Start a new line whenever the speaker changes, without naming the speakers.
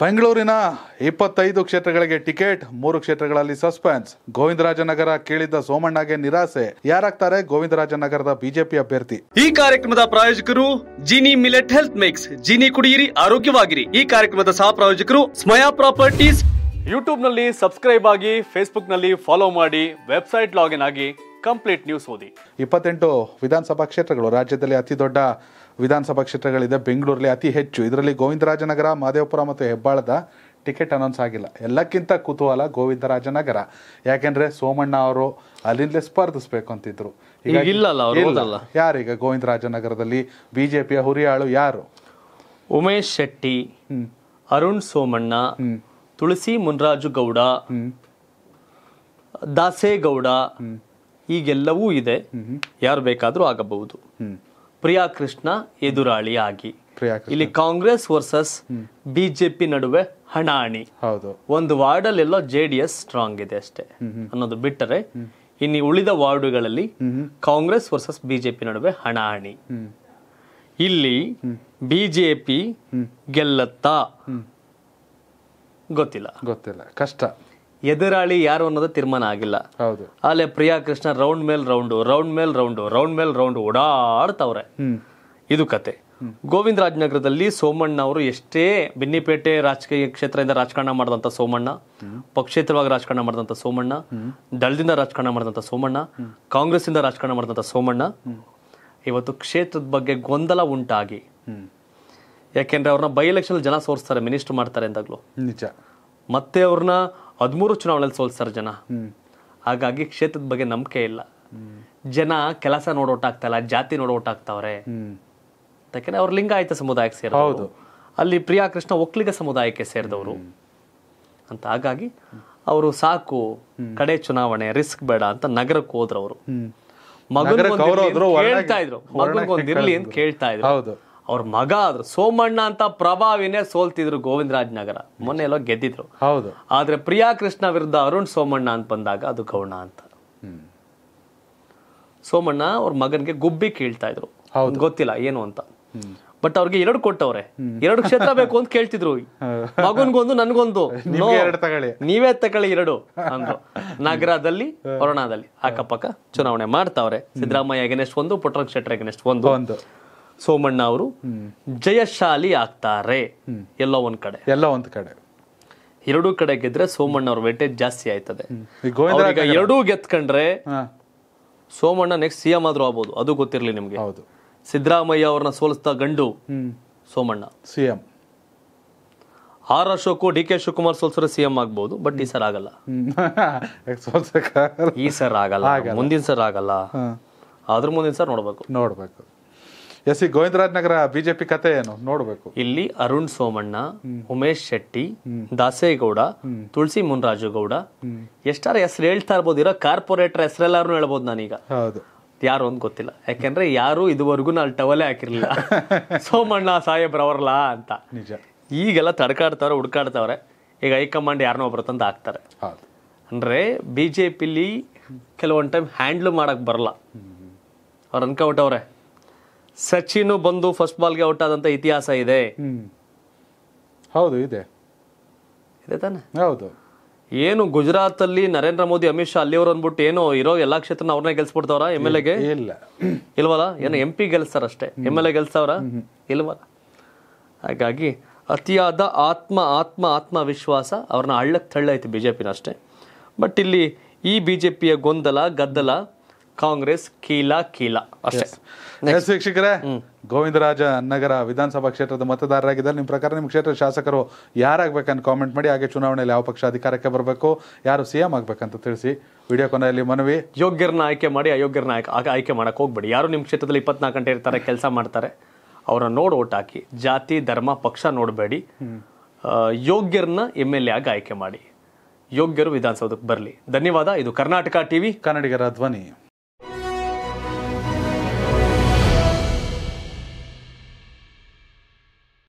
ಬೆಂಗಳೂರಿನ ಇಪ್ಪತ್ತೈದು ಕ್ಷೇತ್ರಗಳಿಗೆ ಟಿಕೆಟ್ ಮೂರು ಕ್ಷೇತ್ರಗಳಲ್ಲಿ ಸಸ್ಪೆನ್ಸ್ ಗೋವಿಂದರಾಜನಗರ ಕೇಳಿದ್ದ ಸೋಮಣ್ಣಗೆ ನಿರಾಸೆ ಯಾರಾಗ್ತಾರೆ ಗೋವಿಂದರಾಜನಗರದ ಬಿಜೆಪಿ ಅಭ್ಯರ್ಥಿ ಈ
ಕಾರ್ಯಕ್ರಮದ ಪ್ರಾಯೋಜಕರು Jini millet health mix Jini ಕುಡಿಯಿರಿ ಆರೋಗ್ಯವಾಗಿರಿ ಈ ಕಾರ್ಯಕ್ರಮದ ಸಹ ಪ್ರಾಯೋಜಕರು ಸ್ಮಯಾ ಪ್ರಾಪರ್ಟೀಸ್ ಯೂಟ್ಯೂಬ್ ನಲ್ಲಿ ಸಬ್ಸ್ಕ್ರೈಬ್ ಆಗಿ ಫೇಸ್ಬುಕ್ ನಲ್ಲಿ ಫಾಲೋ ಮಾಡಿ ವೆಬ್ಸೈಟ್ ಲಾಗಿನ್ ಆಗಿ ಕಂಪ್ಲೀಟ್ ನ್ಯೂಸ್ ಓದಿ
ಇಪ್ಪತ್ತೆಂಟು ವಿಧಾನಸಭಾ ಕ್ಷೇತ್ರಗಳು ರಾಜ್ಯದಲ್ಲಿ ಅತಿ ದೊಡ್ಡ ವಿಧಾನಸಭಾ ಕ್ಷೇತ್ರಗಳಿದೆ ಬೆಂಗಳೂರಲ್ಲಿ ಅತಿ ಹೆಚ್ಚು ಇದರಲ್ಲಿ ಗೋವಿಂದರಾಜನಗರ ಮಹದೇವಪುರ ಮತ್ತು ಹೆಬ್ಬಾಳದ ಟಿಕೆಟ್ ಅನೌನ್ಸ್ ಆಗಿಲ್ಲ ಎಲ್ಲಕ್ಕಿಂತ ಕುತೂಹಲ ಗೋವಿಂದರಾಜನಗರ ಯಾಕೆಂದ್ರೆ ಸೋಮಣ್ಣ ಅವರು ಅಲ್ಲಿಂದಲೇ ಸ್ಪರ್ಧಿಸ್ಬೇಕು ಅಂತಿದ್ರು ಈಗ ಯಾರೀಗ ಗೋವಿಂದರಾಜನಗರದಲ್ಲಿ ಬಿಜೆಪಿಯ ಹುರಿಯಾಳು ಯಾರು ಉಮೇಶ್ ಶೆಟ್ಟಿ ಅರುಣ್
ಸೋಮಣ್ಣ ತುಳಸಿ ಮುನ್ರಾಜು ಗೌಡ ದಾಸೇಗೌಡ ಈಗೆಲ್ಲವೂ ಇದೆ ಯಾರು ಬೇಕಾದರೂ ಆಗಬಹುದು ಪ್ರಿಯಾ ಕೃಷ್ಣ ಎದುರಾಳಿ ಆಗಿ ಇಲ್ಲಿ ಕಾಂಗ್ರೆಸ್ ವರ್ಸಸ್ ಬಿಜೆಪಿ ನಡುವೆ ಹಣಾಣಿ ಹೌದು ಒಂದು ಅಲ್ಲಿ ಜೆಡಿಎಸ್ ಜೆ ಡಿ ಎಸ್ ಸ್ಟ್ರಾಂಗ್ ಇದೆ ಅಷ್ಟೇ ಅನ್ನೋದು ಬಿಟ್ಟರೆ ಇನ್ನು ಉಳಿದ ವಾರ್ಡುಗಳಲ್ಲಿ ಕಾಂಗ್ರೆಸ್ ವರ್ಸಸ್ ಬಿಜೆಪಿ ನಡುವೆ ಹಣಾಹಣಿ ಇಲ್ಲಿ ಬಿಜೆಪಿ ಗೆಲ್ಲತ್ತಾ ಗೊತ್ತಿಲ್ಲ ಗೊತ್ತಿಲ್ಲ ಕಷ್ಟ ಎದುರಾಳಿ ಯಾರು ಅನ್ನೋದು ತೀರ್ಮಾನ ಆಗಿಲ್ಲ ಅಲ್ಲೇ ಪ್ರಿಯಾ ಕೃಷ್ಣ ರೌಂಡ್ ಮೇಲ್ ರೌಂಡ್ ರೌಂಡ್ ಮೇಲ್ ರೌಂಡ್ ರೌಂಡ್ ಮೇಲ್ ರೌಂಡ್ ಓಡಾಡ್ತವ್ರೆ ಇದು ಕತೆ ಗೋವಿಂದ ರಾಜನಗರದಲ್ಲಿ ಸೋಮಣ್ಣ ಅವರು ಎಷ್ಟೇ ಬಿನ್ನಿಪೇಟೆ ರಾಜಕೀಯ ಕ್ಷೇತ್ರದಿಂದ ರಾಜಕಾರಣ ಮಾಡಿದಂತ ಸೋಮಣ್ಣ ಪಕ್ಷೇತರವಾಗಿ ರಾಜಕಾರಣ ಮಾಡಿದಂತ ಸೋಮಣ್ಣ ದಳದಿಂದ ರಾಜಕಾರಣ ಮಾಡಿದಂತ ಸೋಮಣ್ಣ ಕಾಂಗ್ರೆಸ್ ಇಂದ ರಾಜಕಾರಣ ಮಾಡಿದಂತ ಸೋಮಣ್ಣ ಇವತ್ತು ಕ್ಷೇತ್ರದ ಬಗ್ಗೆ ಗೊಂದಲ ಉಂಟಾಗಿ ಯಾಕೆಂದ್ರೆ ಅವ್ರನ್ನ ಬೈ ಎಲೆಕ್ಷನ್ ಜನ ಸೋರಿಸ್ತಾರೆ ಮಿನಿಸ್ಟರ್ ಮಾಡ್ತಾರೆ ಅಂದಾಗ್ಲು ನಿಜ ಮತ್ತೆ ಅವ್ರನ್ನ ಹದಿಮೂರು ಚುನಾವಣೆಯಲ್ಲಿ ಸೋಲ್ಸ್ತಾರೆ ಜನ ಹಾಗಾಗಿ ಕ್ಷೇತ್ರದ ಬಗ್ಗೆ ನಂಬಿಕೆ ಇಲ್ಲ ಜನ ಕೆಲಸ ನೋಡೋಟಾಗ್ತಾ ಇಲ್ಲ ಜಾತಿ ನೋಡೋಟಾಗ್ತಾವ್ರೆ ಯಾಕೆಂದ್ರೆ ಅವ್ರ ಲಿಂಗಾಯತ ಸಮುದಾಯಕ್ಕೆ ಸೇರಿದವರು ಅಲ್ಲಿ ಪ್ರಿಯಾ ಕೃಷ್ಣ ಒಕ್ಕಲಿಗ ಸಮುದಾಯಕ್ಕೆ ಸೇರಿದವರು ಅಂತ ಹಾಗಾಗಿ ಅವರು ಸಾಕು ಕಡೆ ಚುನಾವಣೆ ರಿಸ್ಕ್ ಬೇಡ ಅಂತ ನಗರಕ್ಕೆ ಹೋದ್ರವರು ಒಂದಿರಲಿ ಅಂತ ಕೇಳ್ತಾ ಇದ್ರು ಅವ್ರ ಮಗ ಆದ್ರು ಸೋಮಣ್ಣ ಅಂತ ಪ್ರಭಾವಿನೇ ಸೋಲ್ತಿದ್ರು ರಾಜನಗರ ಮೊನ್ನೆ ಎಲ್ಲೋ ಗೆದ್ದಿದ್ರು ಹೌದು ಆದ್ರೆ ಪ್ರಿಯಾ ಕೃಷ್ಣ ವಿರುದ್ಧ ಅರುಣ್ ಸೋಮಣ್ಣ ಅಂತ ಬಂದಾಗ ಅದು ಗೌಣ ಅಂತ ಸೋಮಣ್ಣ ಅವ್ರ ಮಗನಿಗೆ ಗುಬ್ಬಿ ಕೇಳ್ತಾ ಇದ್ರು ಗೊತ್ತಿಲ್ಲ ಏನು ಅಂತ ಬಟ್ ಅವ್ರಿಗೆ ಎರಡು ಕೊಟ್ಟವ್ರೆ ಎರಡು ಕ್ಷೇತ್ರ ಬೇಕು ಅಂತ ಕೇಳ್ತಿದ್ರು ಮಗನ್ಗೊಂದು ನನ್ಗೊಂದು ನೀವೇ ತಗೊಳ್ಳಿ ಎರಡು ಅಂದ್ರು ನಗರದಲ್ಲಿ ಕೊರೋನಾದಲ್ಲಿ ಅಕ್ಕಪಕ್ಕ ಚುನಾವಣೆ ಮಾಡ್ತಾವ್ರೆ ಸಿದ್ದರಾಮಯ್ಯ ಎಗನೆಸ್ಟ್ ಒಂದು ಪುಟ್ರ ಕ್ಷೇತ್ರ ಒಂದು ಒಂದು ಸೋಮಣ್ಣ ಅವರು ಜಯಶಾಲಿ ಆಗ್ತಾರೆ ಎಲ್ಲ ಒಂದ್ ಕಡೆ ಎಲ್ಲ ಒಂದ್ ಕಡೆ ಎರಡೂ ಕಡೆ ಗೆದ್ರೆ ಸೋಮಣ್ಣ ಅವ್ರ ವೇಟೇಜ್ ಜಾಸ್ತಿ ಆಯ್ತದೆ ಎರಡೂ ಗೆತ್ಕೊಂಡ್ರೆ ಸೋಮಣ್ಣ ನೆಕ್ಸ್ಟ್ ಸಿಎಂ ಆದ್ರೂ ಆಗ್ಬೋದು ಅದು ಗೊತ್ತಿರ್ಲಿ ನಿಮ್ಗೆ ಹೌದು ಸಿದ್ದರಾಮಯ್ಯ ಅವ್ರನ್ನ ಸೋಲಿಸ್ತಾ ಗಂಡು Somanna CM R Ashok D K Shivakumar ಸೋಲ್ಸರ ಸಿಎಂ ಆಗ್ಬಹುದು ಬಟ್ ಈ ಸರ್ ಆಗಲ್ಲ ಈ ಸರ್ ಆಗಲ್ಲ ಮುಂದಿನ ಸರ್ ಆಗಲ್ಲ ಆದ್ರೂ ಮುಂದಿನ ಸರ್ ನೋಡ್ಬೇಕು ನೋಡ್ಬೇಕು
ಎಸ್ ಸಿ ನಗರ ಬಿಜೆಪಿ ಕತೆ ಏನು
ನೋಡಬೇಕು ಇಲ್ಲಿ ಅರುಣ್ ಸೋಮಣ್ಣ ಉಮೇಶ್ ಶೆಟ್ಟಿ ದಾಸೇಗೌಡ ತುಳಸಿ ಗೌಡ ಎಷ್ಟಾರ ಹೆಸರು ಹೇಳ್ತಾ ಇರ್ಬೋದು ಇರೋ ಕಾರ್ಪೊರೇಟರ್ ಹೆಸರೆಲ್ಲಾರು ಹೇಳ್ಬೋದು ನಾನೀಗ ಹೌದು ಯಾರು ಅಂತ ಗೊತ್ತಿಲ್ಲ ಯಾಕೆಂದ್ರೆ ಯಾರು ಇದುವರೆಗೂ ನಾಲ್ ಟವಲೇ ಹಾಕಿರ್ಲಿಲ್ಲ ಸೋಮಣ್ಣ ಸಾಹೇಬ್ರವರಲ್ಲ ಅಂತ ನಿಜ ಈಗೆಲ್ಲ ತಡ್ಕಾಡ್ತಾವ್ರೆ ಹುಡ್ಕಾಡ್ತವ್ರೆ ಈಗ ಹೈಕಮಾಂಡ್ ಯಾರನ್ನೋ ಒಬ್ರು ತಂದು ಹಾಕ್ತಾರೆ ಅಂದ್ರೆ ಬಿ ಜೆ ಪಿಲಿ ಕೆಲವೊಂದು ಟೈಮ್ ಹ್ಯಾಂಡ್ಲ್ ಮಾಡೋಕ್ಕೆ ಬರಲ್ಲ ಅವ್ರು ಅನ್ಕೋಬಿಟ್ಟವ್ರೆ ಸಚಿನ್ ಬಂದು ಫಸ್ಟ್ ಬಾಲ್ಗೆ ಔಟ್ ಆದಂತ ಇತಿಹಾಸ ಇದೆ
ಹೌದು ಇದೆ ಇದೆ ತಾನೆ ಹೌದು
ಏನು ಗುಜರಾತ್ ಅಲ್ಲಿ ನರೇಂದ್ರ ಮೋದಿ ಅಮಿತ್ ಶಾ ಅಲ್ಲಿಯವರು ಅಂದ್ಬಿಟ್ಟು ಏನು ಇರೋ ಎಲ್ಲಾ ಕ್ಷೇತ್ರನ ಅವ್ರನ್ನೇ ಗೆಲ್ಸ್ಬಿಡ್ತಾವ್ರ ಎಮ್ ಎಲ್ ಎಗೆ ಇಲ್ಲ ಇಲ್ವಲ್ಲ ಏನೋ ಎಂ ಪಿ ಗೆಲ್ಸ್ತಾರ ಅಷ್ಟೇ ಎಮ್ ಎಲ್ ಎ ಗೆಲ್ಸವ್ರ ಇಲ್ವಲ್ಲ ಹಾಗಾಗಿ ಅತಿಯಾದ ಆತ್ಮ ಆತ್ಮ ಆತ್ಮವಿಶ್ವಾಸ ಅವ್ರನ್ನ ಹಳ್ಳಕ್ಕೆ ತಳ್ಳೈತಿ ಬಿ ಜೆ ಪಿನ ಅಷ್ಟೇ ಬಟ್ ಇಲ್ಲಿ ಈ ಬಿ ಜೆ ಪಿಯ ಗೊಂದಲ ಗದ್ದಲ ಕಾಂಗ್ರೆಸ್ ಕೀಲಾ ಕೀಲಾ ಅಷ್ಟೇ
ಎಸ್ ವೀಕ್ಷಕರೇ ಗೋವಿಂದರಾಜ ನಗರ ವಿಧಾನಸಭಾ ಕ್ಷೇತ್ರದ ಮತದಾರರಾಗಿದ್ದಾರೆ ನಿಮ್ಮ ಪ್ರಕಾರ ನಿಮ್ಮ ಕ್ಷೇತ್ರದ ಶಾಸಕರು ಯಾರಾಗಬೇಕಂತ ಕಾಮೆಂಟ್ ಮಾಡಿ ಹಾಗೆ ಚುನಾವಣೆಯಲ್ಲಿ ಯಾವ ಪಕ್ಷ ಅಧಿಕಾರಕ್ಕೆ ಬರಬೇಕು ಯಾರು ಸಿ ಎಂ ಆಗಬೇಕಂತ ತಿಳಿಸಿ ವಿಡಿಯೋ ಕೊನೆಯಲ್ಲಿ ಮನವಿ
ಯೋಗ್ಯರನ್ನ ಆಯ್ಕೆ ಮಾಡಿ ಅಯೋಗ್ಯರನ್ನ ಆಯ್ಕೆ ಮಾಡಕ್ಕೆ ಹೋಗ್ಬೇಡಿ ಯಾರು ನಿಮ್ಮ ಕ್ಷೇತ್ರದಲ್ಲಿ ಇಪ್ಪತ್ನಾಲ್ಕು ಗಂಟೆ ಇರ್ತಾರೆ ಕೆಲಸ ಮಾಡ್ತಾರೆ ಅವರನ್ನ ನೋಡಿ ಓಟ್ ಹಾಕಿ ಜಾತಿ ಧರ್ಮ ಪಕ್ಷ ನೋಡಬೇಡಿ ಯೋಗ್ಯರನ್ನ ಎಮ್ ಎಲ್ ಎ ಆಗಿ ಆಯ್ಕೆ ಮಾಡಿ ಯೋಗ್ಯರು ವಿಧಾನಸೌಧಕ್ಕೆ ಬರಲಿ ಧನ್ಯವಾದ ಇದು ಕರ್ನಾಟಕ
ಟಿವಿ ಕನ್ನಡಿಗರ ಧ್ವನಿ